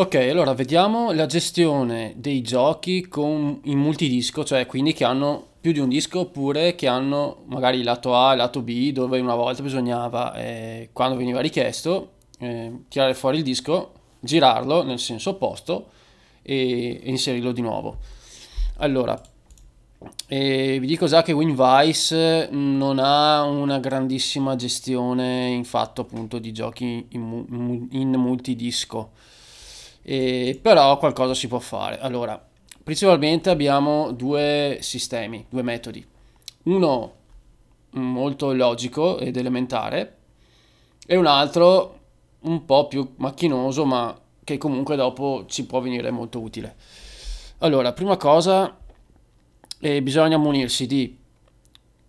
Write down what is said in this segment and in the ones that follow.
Ok, allora vediamo la gestione dei giochi con, in multidisco, cioè quindi che hanno più di un disco oppure che hanno magari lato A e lato B dove una volta bisognava, eh, quando veniva richiesto, eh, tirare fuori il disco, girarlo nel senso opposto e, e inserirlo di nuovo. Allora, eh, vi dico già che WinVice non ha una grandissima gestione in fatto appunto di giochi in, in multidisco e, però qualcosa si può fare. Allora, principalmente abbiamo due sistemi, due metodi. Uno molto logico ed elementare e un altro un po' più macchinoso ma che comunque dopo ci può venire molto utile. Allora, prima cosa eh, bisogna munirsi di,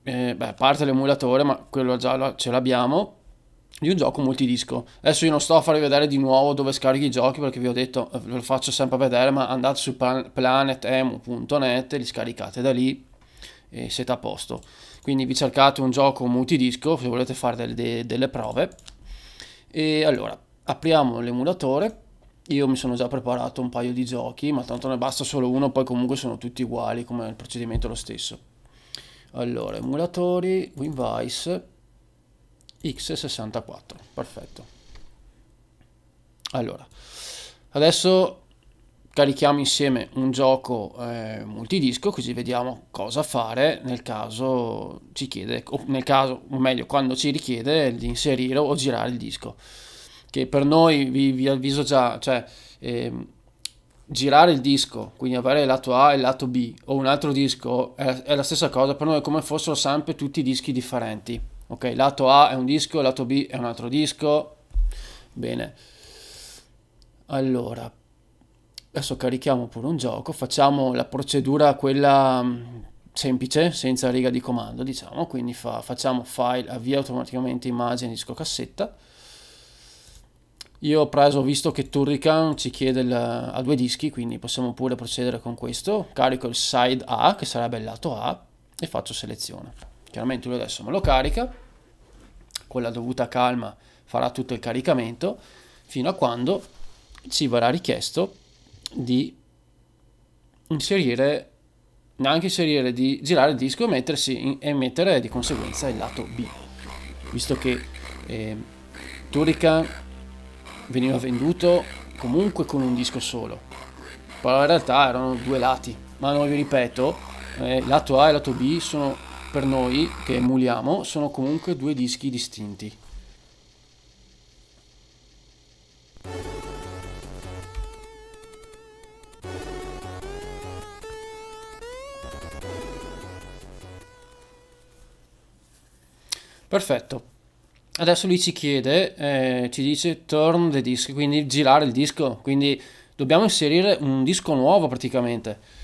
eh, beh, a parte l'emulatore ma quello già ce l'abbiamo, io gioco multidisco. Adesso io non sto a farvi vedere di nuovo dove scarichi i giochi perché vi ho detto, eh, ve lo faccio sempre vedere, ma andate su planetemu.net, li scaricate da lì e siete a posto. Quindi vi cercate un gioco multidisco se volete fare delle, delle, prove. E allora, apriamo l'emulatore. Io mi sono già preparato un paio di giochi, ma tanto ne basta solo uno, poi comunque sono tutti uguali, come il procedimento è lo stesso. Allora, emulatori, WinVice x64 perfetto allora adesso carichiamo insieme un gioco eh, multidisco così vediamo cosa fare nel caso ci chiede o nel caso o meglio quando ci richiede di inserire o girare il disco che per noi vi, vi avviso già cioè eh, girare il disco quindi avere il lato A e il lato B o un altro disco è, è la stessa cosa per noi è come fossero sempre tutti dischi differenti ok lato A è un disco lato B è un altro disco bene allora adesso carichiamo pure un gioco facciamo la procedura quella mm, semplice senza riga di comando diciamo quindi fa, facciamo file avvia automaticamente immagine disco cassetta io ho preso, visto che Turrican ci chiede il, a due dischi, quindi possiamo pure procedere con questo. Carico il side A, che sarebbe il lato A, e faccio selezione. Chiaramente lui adesso me lo carica, con la dovuta calma farà tutto il caricamento, fino a quando ci verrà richiesto di inserire, neanche inserire, di girare il disco e, mettersi in, e mettere di conseguenza il lato B. Visto che eh, Turrican veniva venduto comunque con un disco solo, però in realtà erano due lati, ma non vi ripeto, eh, lato A e lato B sono per noi che emuliamo sono comunque due dischi distinti. Perfetto. Adesso lui ci chiede, eh, ci dice turn the disk, quindi girare il disco, quindi dobbiamo inserire un disco nuovo praticamente.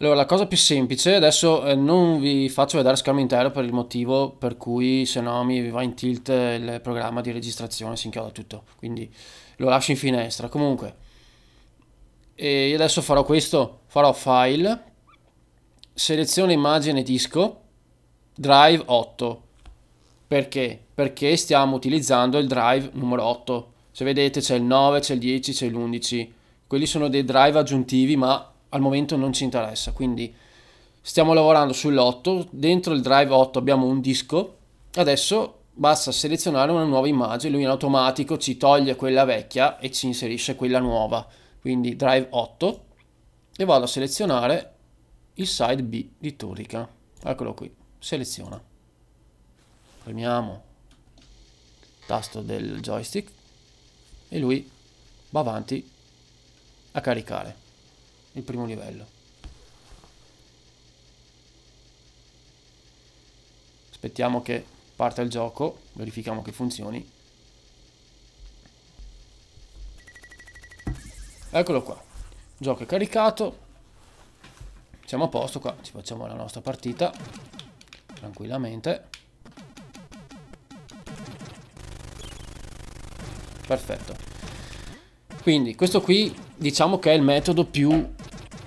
Allora, la cosa più semplice, adesso eh, non vi faccio vedere schermo intero per il motivo per cui se no mi va in tilt eh, il programma di registrazione, si inchioda tutto, quindi lo lascio in finestra. Comunque, e adesso farò questo, farò file, selezione immagine disco, drive 8. Perché? Perché stiamo utilizzando il drive numero 8. Se vedete c'è il 9, c'è il 10, c'è l'11. Quelli sono dei drive aggiuntivi ma al momento non ci interessa, quindi stiamo lavorando sull'8, dentro il drive 8 abbiamo un disco, adesso basta selezionare una nuova immagine, lui in automatico ci toglie quella vecchia e ci inserisce quella nuova, quindi drive 8 e vado a selezionare il side B di Turica, eccolo qui, seleziona, premiamo il tasto del joystick e lui va avanti a caricare il primo livello. Aspettiamo che parta il gioco, verifichiamo che funzioni. Eccolo qua, gioco è caricato, siamo a posto qua, ci facciamo la nostra partita tranquillamente. Perfetto. Quindi questo qui diciamo che è il metodo più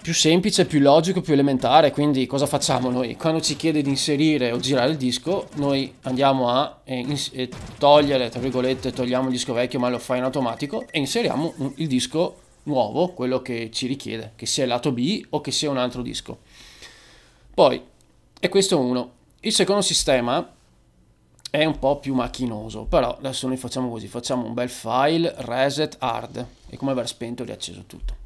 più semplice, più logico, più elementare. Quindi cosa facciamo noi? Quando ci chiede di inserire o girare il disco, noi andiamo a eh, eh, togliere, tra virgolette, togliamo il disco vecchio ma lo fa in automatico e inseriamo un, il disco nuovo, quello che ci richiede, che sia il lato B o che sia un altro disco. Poi, e questo è uno. Il secondo sistema è un po' più macchinoso, però adesso noi facciamo così, facciamo un bel file reset hard e come aver spento e riacceso tutto.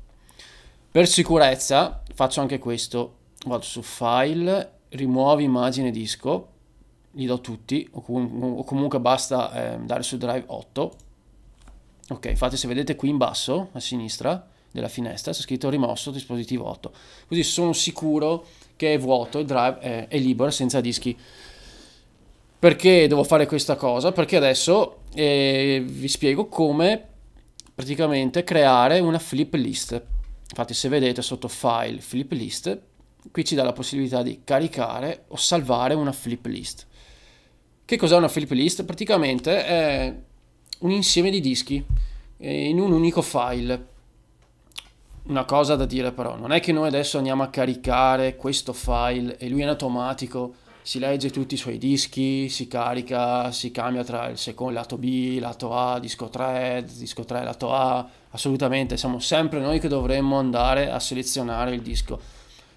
Per sicurezza faccio anche questo, vado su file, rimuovo immagine disco, gli do tutti o, com o comunque basta eh, dare su drive 8. Ok, fate se vedete qui in basso a sinistra della finestra c'è scritto rimosso dispositivo 8, così sono sicuro che è vuoto, il drive è, è libero senza dischi. Perché devo fare questa cosa? Perché adesso eh, vi spiego come praticamente creare una flip list Infatti se vedete sotto File Flip List, qui ci dà la possibilità di caricare o salvare una flip list. Che cos'è una flip list? Praticamente è un insieme di dischi eh, in un unico file. Una cosa da dire però, non è che noi adesso andiamo a caricare questo file e lui in automatico si legge tutti i suoi dischi, si carica, si cambia tra il secondo lato B, lato A, disco 3, disco 3, lato A, assolutamente, siamo sempre noi che dovremmo andare a selezionare il disco.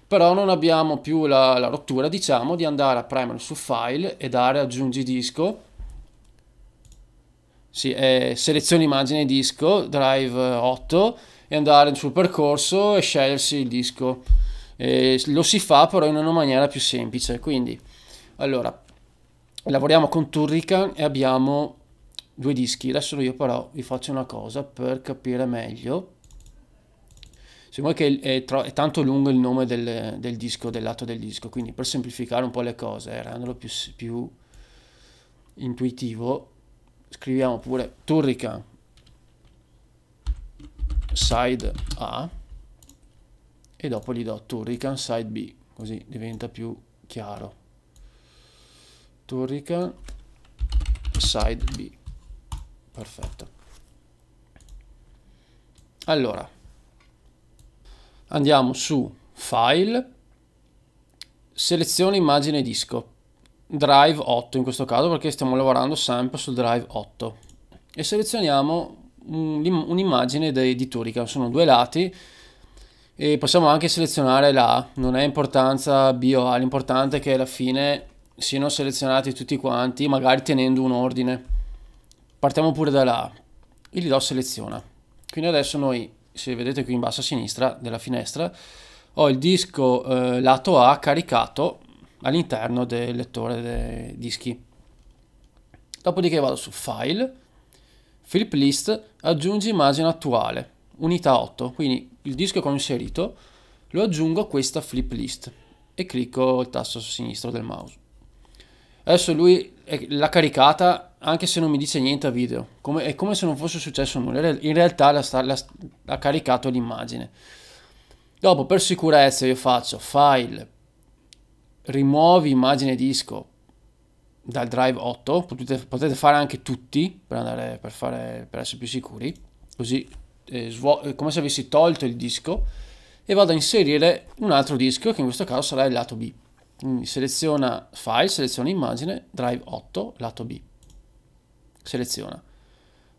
Però non abbiamo più la, la rottura, diciamo, di andare a premere su file e dare aggiungi disco, sì, eh, selezioni immagine disco, drive 8 e andare sul percorso e scegliersi il disco. Eh, lo si fa però in una maniera più semplice, quindi allora, lavoriamo con Turrican e abbiamo due dischi. Adesso io però vi faccio una cosa per capire meglio. Sembra che è, è, tanto lungo il nome del, del, disco, del lato del disco, quindi per semplificare un po' le cose, e eh, rendendolo più, più intuitivo, scriviamo pure Turrican side A e dopo gli do Turrican side B, così diventa più chiaro torrica side B perfetto allora andiamo su file selezione immagine disco drive 8 in questo caso perché stiamo lavorando sempre sul drive 8 e selezioniamo un'immagine di Turica sono due lati e possiamo anche selezionare la A non è importanza B o A l'importante è che alla fine siano selezionati tutti quanti, magari tenendo un ordine. Partiamo pure da là. Il do seleziona. Quindi adesso noi, se vedete qui in basso a sinistra della finestra, ho il disco eh, lato A caricato all'interno del lettore dei dischi. Dopodiché vado su File, Flip List, aggiungi immagine attuale, unità 8. Quindi il disco che ho inserito lo aggiungo a questa Flip List e clicco il tasto sinistro del mouse. Adesso lui l'ha caricata anche se non mi dice niente a video. Come, è come se non fosse successo nulla. In realtà ha caricato l'immagine. Dopo per sicurezza io faccio file, rimuovi immagine disco dal drive 8, potete, potete fare anche tutti per, andare, per, fare, per essere più sicuri, così eh, eh, come se avessi tolto il disco e vado a inserire un altro disco che in questo caso sarà il lato B. Mm. Quindi seleziona file, seleziona immagine, drive 8, lato B. Seleziona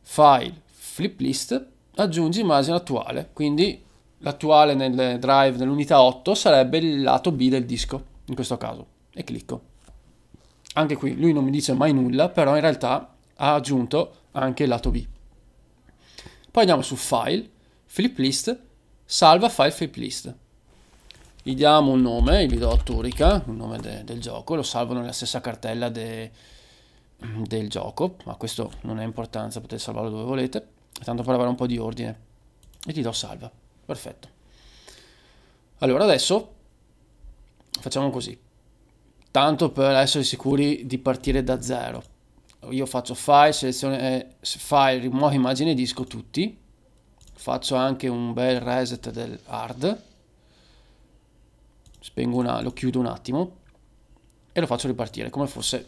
file, flip list, aggiungi immagine attuale, quindi l'attuale nel drive, nell'unità 8 sarebbe il lato B del disco, in questo caso, e clicco. Anche qui lui non mi dice mai nulla, però in realtà ha aggiunto anche il lato B. Poi andiamo su file, flip list, salva file flip list gli diamo un nome, gli do Turica, il nome de del gioco, lo salvo nella stessa cartella de del gioco, ma questo non è importanza, potete salvarlo dove volete, tanto per avere un po' di ordine, e ti do salva, perfetto. Allora adesso facciamo così, tanto per essere sicuri di partire da zero, io faccio file, selezione, eh, file, rimuovo immagine e disco tutti, faccio anche un bel reset del hard, Spengo una, lo chiudo un attimo e lo faccio ripartire come fosse,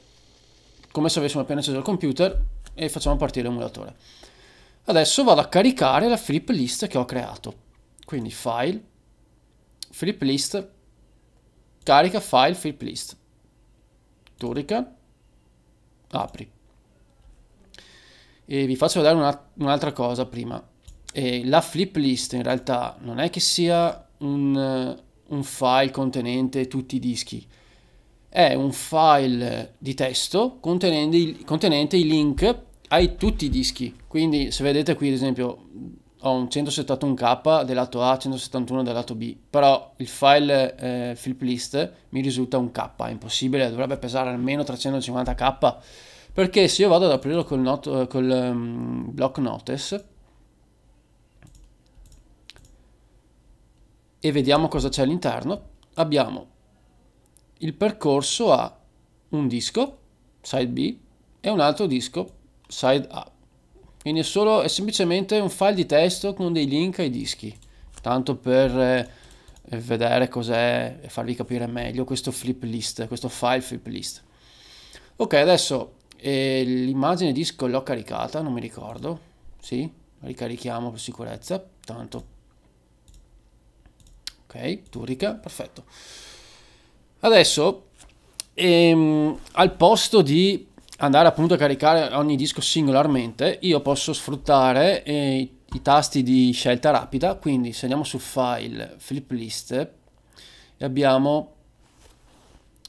come se avessimo appena acceso il computer e facciamo partire l'emulatore. Adesso vado a caricare la flip list che ho creato. Quindi file, flip list, carica file flip list. Turica, apri. E vi faccio vedere un'altra cosa prima. E la flip list in realtà non è che sia un, un file contenente tutti i dischi, è un file di testo contenente, contenente i link ai tutti i dischi. Quindi se vedete qui ad esempio ho un 171k del lato A, 171 del lato B, però il file eh, flip list mi risulta un k, è impossibile, dovrebbe pesare almeno 350k, perché se io vado ad aprirlo col, not, eh, col um, block notice, e vediamo cosa c'è all'interno, abbiamo il percorso a un disco, side B, e un altro disco, side A. Quindi è, solo, è semplicemente un file di testo con dei link ai dischi, tanto per eh, vedere cos'è e farvi capire meglio questo flip list, questo file flip list. Ok, adesso eh, l'immagine disco l'ho caricata, non mi ricordo, sì, ricarichiamo per sicurezza, tanto ok, Turica, perfetto. Adesso, ehm, al posto di andare appunto a caricare ogni disco singolarmente, io posso sfruttare eh, i tasti di scelta rapida, quindi se andiamo su File, Flip List, e abbiamo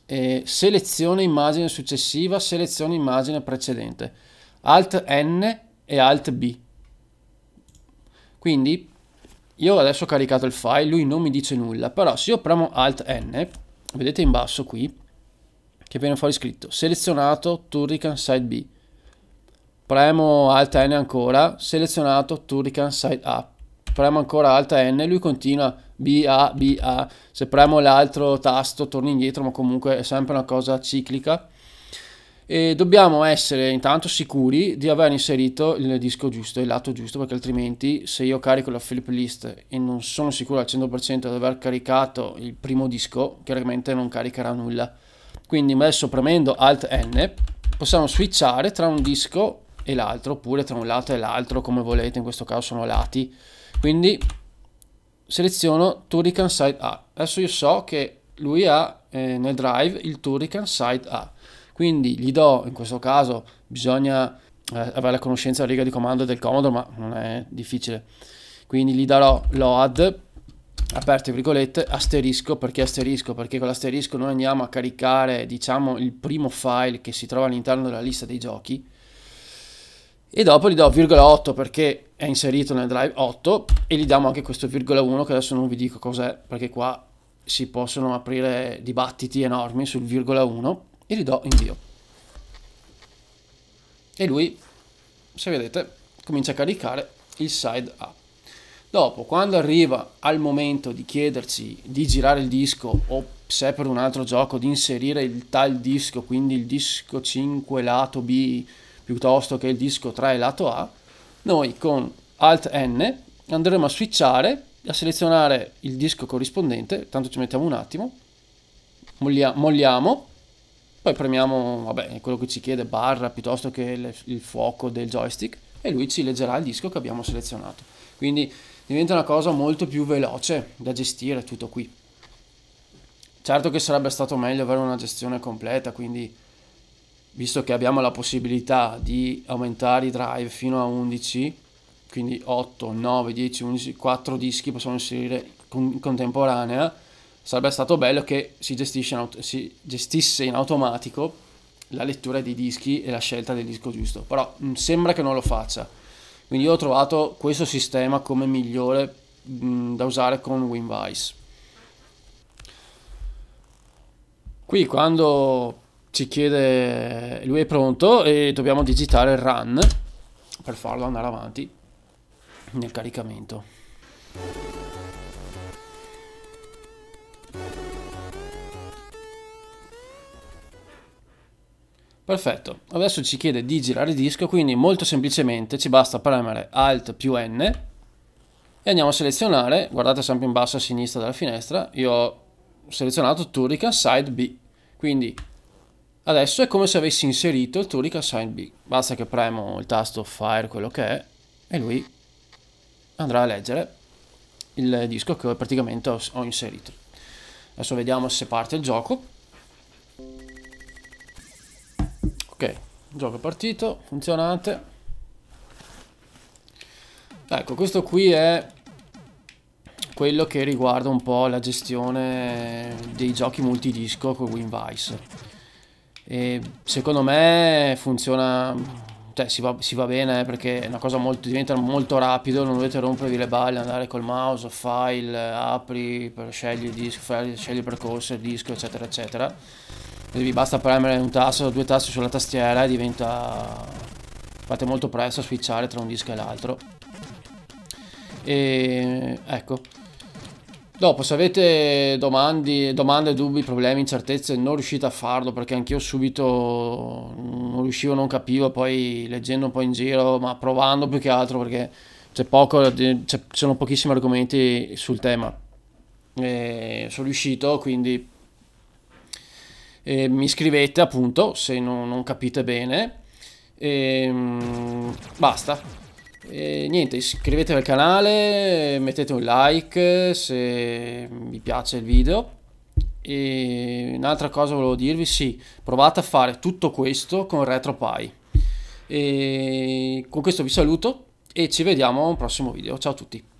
eh, selezione immagine successiva, selezione immagine precedente, Alt N e Alt B. Quindi io adesso ho caricato il file, lui non mi dice nulla, però se io premo Alt N, vedete in basso qui, che viene fuori scritto, selezionato Turrican Side B, premo Alt N ancora, selezionato Turrican Side A, premo ancora Alt N, lui continua B, A, B, A, se premo l'altro tasto torno indietro, ma comunque è sempre una cosa ciclica, e dobbiamo essere intanto sicuri di aver inserito il disco giusto, il lato giusto, perché altrimenti se io carico la flip list e non sono sicuro al 100% di aver caricato il primo disco, chiaramente non caricherà nulla. Quindi adesso premendo Alt N possiamo switchare tra un disco e l'altro, oppure tra un lato e l'altro, come volete, in questo caso sono lati. Quindi seleziono Turrican Side A. Adesso io so che lui ha eh, nel drive il Turrican Side A quindi gli do, in questo caso, bisogna eh, avere la conoscenza della riga di comando del Commodore, ma non è difficile. Quindi gli darò load, aperte virgolette, asterisco, perché asterisco? Perché con l'asterisco noi andiamo a caricare, diciamo, il primo file che si trova all'interno della lista dei giochi, e dopo gli do virgola 8 perché è inserito nel drive 8 e gli diamo anche questo virgola 1 che adesso non vi dico cos'è perché qua si possono aprire dibattiti enormi sul virgola 1 e ridò invio. E lui, se vedete, comincia a caricare il side A. Dopo, quando arriva al momento di chiederci di girare il disco o se per un altro gioco di inserire il tal disco, quindi il disco 5 lato B piuttosto che il disco 3 lato A, noi con Alt N andremo a switchare a selezionare il disco corrispondente, tanto ci mettiamo un attimo, molliamo, molliamo poi premiamo vabbè, quello che ci chiede, barra piuttosto che le, il fuoco del joystick e lui ci leggerà il disco che abbiamo selezionato. Quindi diventa una cosa molto più veloce da gestire tutto qui. Certo che sarebbe stato meglio avere una gestione completa, quindi visto che abbiamo la possibilità di aumentare i drive fino a 11, quindi 8, 9, 10, 11, 4 dischi possiamo inserire in contemporanea, sarebbe stato bello che si, in si gestisse in automatico la lettura dei dischi e la scelta del disco giusto, però mh, mm, sembra che non lo faccia. Quindi io ho trovato questo sistema come migliore mh, mm, da usare con WinVice. Qui quando ci chiede lui è pronto e dobbiamo digitare run per farlo andare avanti nel caricamento. Perfetto, adesso ci chiede di girare il disco, quindi molto semplicemente ci basta premere Alt più N e andiamo a selezionare, guardate sempre in basso a sinistra della finestra, io ho selezionato Turrican Side B, quindi adesso è come se avessi inserito il Turrican Side B, basta che premo il tasto Fire, quello che è, e lui andrà a leggere il disco che praticamente ho inserito. Adesso vediamo se parte il gioco. Ok, gioco partito, funzionante. Ecco, questo qui è quello che riguarda un po' la gestione dei giochi multidisco con Winvice. E secondo me funziona, cioè si va, si va bene eh, perché è una cosa molto, diventa molto rapido, non dovete rompervi le balle, andare col mouse, file, apri, per scegli il disco, scegli il percorso, il disco, eccetera, eccetera vi basta premere un tasto o due tasti sulla tastiera e diventa fate molto presto a switchare tra un disco e l'altro e ecco dopo se avete domandi, domande, dubbi, problemi, incertezze non riuscite a farlo perché anch'io subito non riuscivo, non capivo poi leggendo un po' in giro ma provando più che altro perché c'è poco, ci sono pochissimi argomenti sul tema e sono riuscito quindi eh, mi scrivete appunto se non, non capite bene. E, ehm, basta. E, niente, iscrivetevi al canale, mettete un like se vi piace il video. E un'altra cosa volevo dirvi, sì, provate a fare tutto questo con RetroPie. E con questo vi saluto e ci vediamo al prossimo video. Ciao a tutti.